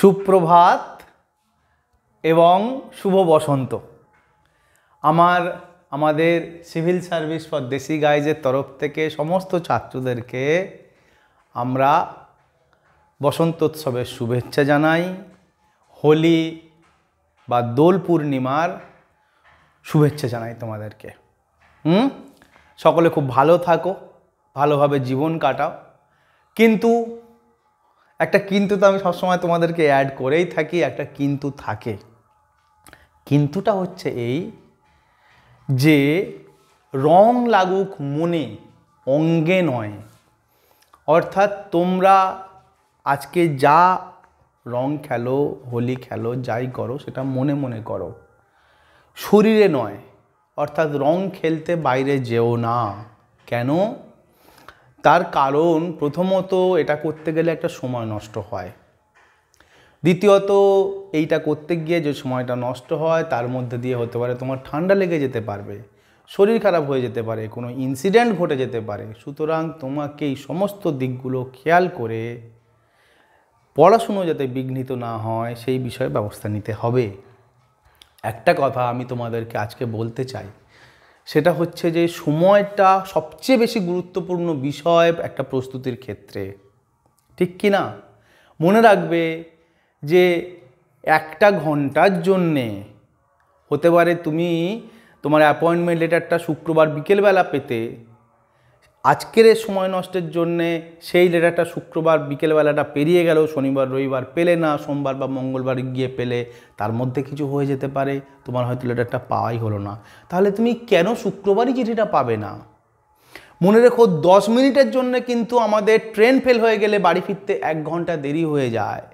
সুপ্রভাত এবং শুভ বসন্ত আমার আমাদের সিভিল সার্ভিস ফর দেশি গাইজের তরফ থেকে সমস্ত ছাত্রদেরকে আমরা বসন্তোৎসবের শুভেচ্ছা জানাই হোলি বা দোল পূর্ণিমার শুভেচ্ছা জানাই তোমাদেরকে হুম সকলে খুব ভালো থাকো ভালোভাবে জীবন কাটাও কিন্তু একটা কিন্তু তো আমি সবসময় তোমাদেরকে অ্যাড করেই থাকি একটা কিন্তু থাকে কিন্তুটা হচ্ছে এই যে রং লাগুক মনে অঙ্গে নয় অর্থাৎ তোমরা আজকে যা রং খেলো হোলি খেলো যাই করো সেটা মনে মনে করো শরীরে নয় অর্থাৎ রং খেলতে বাইরে যেও না কেন তার কারণ প্রথমত এটা করতে গেলে একটা সময় নষ্ট হয় দ্বিতীয়ত এইটা করতে গিয়ে যে সময়টা নষ্ট হয় তার মধ্যে দিয়ে হতে পারে তোমার ঠান্ডা লেগে যেতে পারবে শরীর খারাপ হয়ে যেতে পারে কোনো ইনসিডেন্ট ঘটে যেতে পারে সুতরাং তোমাকে এই সমস্ত দিকগুলো খেয়াল করে পড়াশুনো যাতে বিঘ্নিত না হয় সেই বিষয়ে ব্যবস্থা নিতে হবে একটা কথা আমি তোমাদেরকে আজকে বলতে চাই সেটা হচ্ছে যে সময়টা সবচেয়ে বেশি গুরুত্বপূর্ণ বিষয় একটা প্রস্তুতির ক্ষেত্রে ঠিক কি না মনে রাখবে যে একটা ঘন্টার জন্যে হতে পারে তুমি তোমার অ্যাপয়েন্টমেন্ট লেটারটা শুক্রবার বিকেলবেলা পেতে আজকের সময় নষ্টের জন্যে সেই লেটারটা শুক্রবার বিকেলবেলাটা পেরিয়ে গেল শনিবার রবিবার পেলে না সোমবার বা মঙ্গলবার গিয়ে পেলে তার মধ্যে কিছু হয়ে যেতে পারে তোমার হয়তো লেটারটা পাওয়াই হলো না তাহলে তুমি কেন শুক্রবারই চিঠিটা পাবে না মনে রেখো দশ মিনিটের জন্য কিন্তু আমাদের ট্রেন ফেল হয়ে গেলে বাড়ি ফিরতে এক ঘন্টা দেরি হয়ে যায়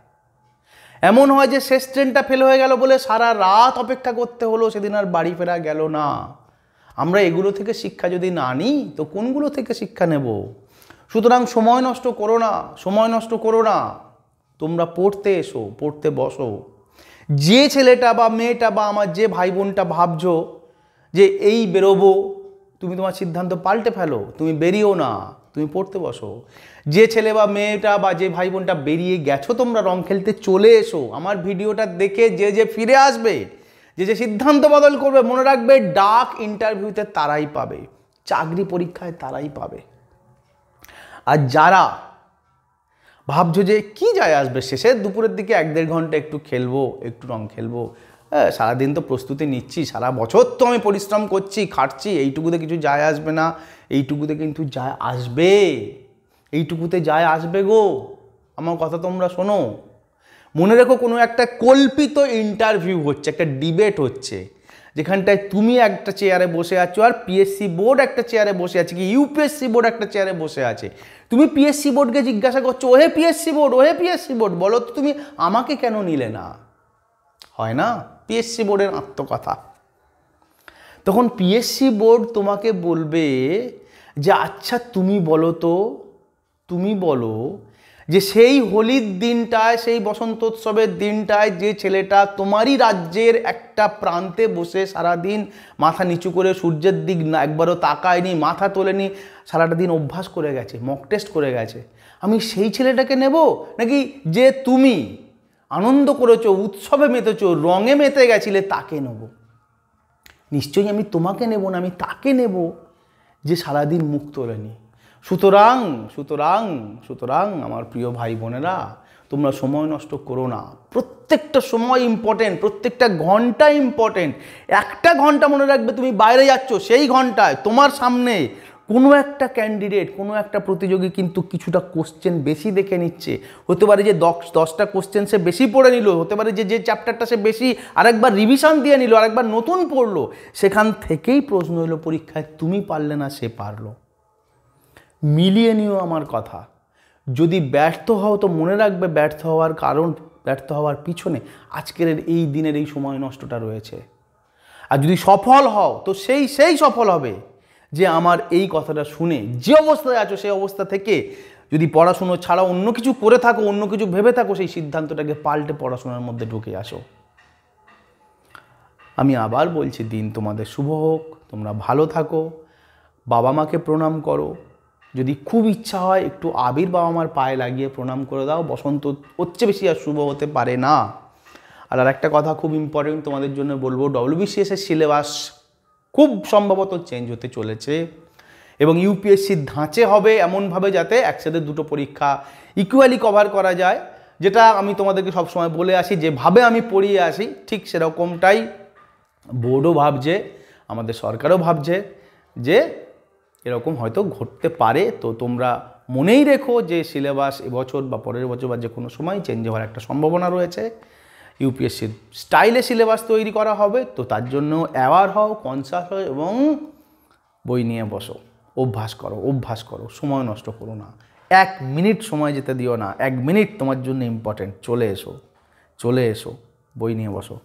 এমন হয় যে শেষ ট্রেনটা ফেল হয়ে গেল বলে সারা রাত অপেক্ষা করতে হলো সেদিন আর বাড়ি ফেরা গেল না আমরা এগুলো থেকে শিক্ষা যদি না নিই তো কোনগুলো থেকে শিক্ষা নেব সুতরাং সময় নষ্ট করো না সময় নষ্ট করো না তোমরা পড়তে এসো পড়তে বসো যে ছেলেটা বা মেয়েটা বা আমার যে ভাই বোনটা ভাবছো যে এই বেরোবো তুমি তোমার সিদ্ধান্ত পাল্টে ফেলো তুমি বেরিয়েও না তুমি পড়তে বসো যে ছেলে বা মেয়েটা বা যে ভাই বোনটা বেরিয়ে গেছো তোমরা রং খেলতে চলে এসো আমার ভিডিওটা দেখে যে যে ফিরে আসবে যে যে সিদ্ধান্ত বদল করবে মনে রাখবে ডাক ইন্টারভিউতে তারাই পাবে চাকরি পরীক্ষায় তারাই পাবে আর যারা ভাবছো যে কি যায় আসবে শেষে দুপুরের দিকে এক দেড় ঘন্টা একটু খেলবো একটু রং খেলবো হ্যাঁ সারাদিন তো প্রস্তুতি নিচ্ছি সারা বছর তো আমি পরিশ্রম করছি খাটছি এইটুকুতে কিছু যায় আসবে না এইটুকুতে কিন্তু যায় আসবে এইটুকুতে যায় আসবে গো আমার কথা তোমরা শোনো মনে রেখো কোনো একটা কল্পিত ইন্টারভিউ হচ্ছে একটা ডিবেট হচ্ছে যেখানটায় তুমি একটা চেয়ারে বসে আছো আর পিএসসি বোর্ড একটা চেয়ারে বসে আছে কি ইউপিএসসি বোর্ড একটা চেয়ারে বসে আছে তুমি পিএসসি বোর্ডকে জিজ্ঞাসা করছো ওহে পিএসসি বোর্ড ওহে পিএসসি বোর্ড বলো তো তুমি আমাকে কেন নিলে না হয় না পিএসসি বোর্ডের আত্মকথা তখন পিএসসি বোর্ড তোমাকে বলবে যে আচ্ছা তুমি বলো তো তুমি বলো যে সেই হোলির দিনটায় সেই বসন্তোৎসবের দিনটায় যে ছেলেটা তোমারই রাজ্যের একটা প্রান্তে বসে সারাদিন মাথা নিচু করে সূর্যের দিক না একবারও তাকায়নি মাথা তোলেনি সারাটা দিন অভ্যাস করে গেছে মক টেস্ট করে গেছে আমি সেই ছেলেটাকে নেব নাকি যে তুমি আনন্দ করেছো উৎসবে মেতেছো রঙে মেতে গেছিলে তাকে নেব নিশ্চয়ই আমি তোমাকে নেব না আমি তাকে নেব যে সারাদিন মুখ তোলেনি সুতরাং সুতরাং সুতরাং আমার প্রিয় ভাই বোনেরা তোমরা সময় নষ্ট করো না প্রত্যেকটা সময় ইম্পর্টেন্ট প্রত্যেকটা ঘন্টা ইম্পর্টেন্ট একটা ঘন্টা মনে রাখবে তুমি বাইরে যাচ্ছ সেই ঘন্টায় তোমার সামনে কোনো একটা ক্যান্ডিডেট কোনো একটা প্রতিযোগী কিন্তু কিছুটা কোশ্চেন বেশি দেখে নিচ্ছে হতে পারে যে দশ দশটা কোশ্চেন সে বেশি পড়ে নিল হতে পারে যে যে চ্যাপ্টারটা সে বেশি আরেকবার রিভিশন দিয়ে নিল আরেকবার নতুন পড়লো সেখান থেকেই প্রশ্ন এলো পরীক্ষায় তুমি পারলে না সে পারলো মিলিয়ে নিও আমার কথা যদি ব্যর্থ হও তো মনে রাখবে ব্যর্থ হওয়ার কারণ ব্যর্থ হওয়ার পিছনে আজকের এই দিনের এই সময় নষ্টটা রয়েছে আর যদি সফল হও তো সেই সেই সফল হবে যে আমার এই কথাটা শুনে যে অবস্থায় আছো সেই অবস্থা থেকে যদি পড়াশুনো ছাড়া অন্য কিছু করে থাকো অন্য কিছু ভেবে থাকো সেই সিদ্ধান্তটাকে পাল্টে পড়াশোনার মধ্যে ঢুকে আসো আমি আবার বলছি দিন তোমাদের শুভ হোক তোমরা ভালো থাকো বাবা মাকে প্রণাম করো যদি খুব ইচ্ছা হয় একটু আবির বাবা মার পায়ে লাগিয়ে প্রণাম করে দাও বসন্ত হচ্ছে বেশি আর শুভ হতে পারে না আর আর একটা কথা খুব ইম্পর্টেন্ট তোমাদের জন্য বলবো ডব্লিউবিসিএসের সিলেবাস খুব সম্ভবত চেঞ্জ হতে চলেছে এবং ইউপিএসসির ধাঁচে হবে এমনভাবে যাতে একসাথে দুটো পরীক্ষা ইকুয়ালি কভার করা যায় যেটা আমি তোমাদেরকে সবসময় বলে আসি যেভাবে আমি পড়িয়ে আসি ঠিক সেরকমটাই বোর্ডও ভাবছে আমাদের সরকারও ভাবছে যে এরকম হয়তো ঘটতে পারে তো তোমরা মনেই রেখো যে সিলেবাস এবছর বা পরের বছর বা যে কোনো সময় চেঞ্জ হওয়ার একটা সম্ভাবনা রয়েছে ইউপিএসসির স্টাইলে সিলেবাস তৈরি করা হবে তো তার জন্য অ্যাওয়ার হও কনসাস হও এবং বই নিয়ে বসো অভ্যাস করো অভ্যাস করো সময় নষ্ট করো না এক মিনিট সময় যেতে দিও না এক মিনিট তোমার জন্য ইম্পর্টেন্ট চলে এসো চলে এসো বই নিয়ে বসো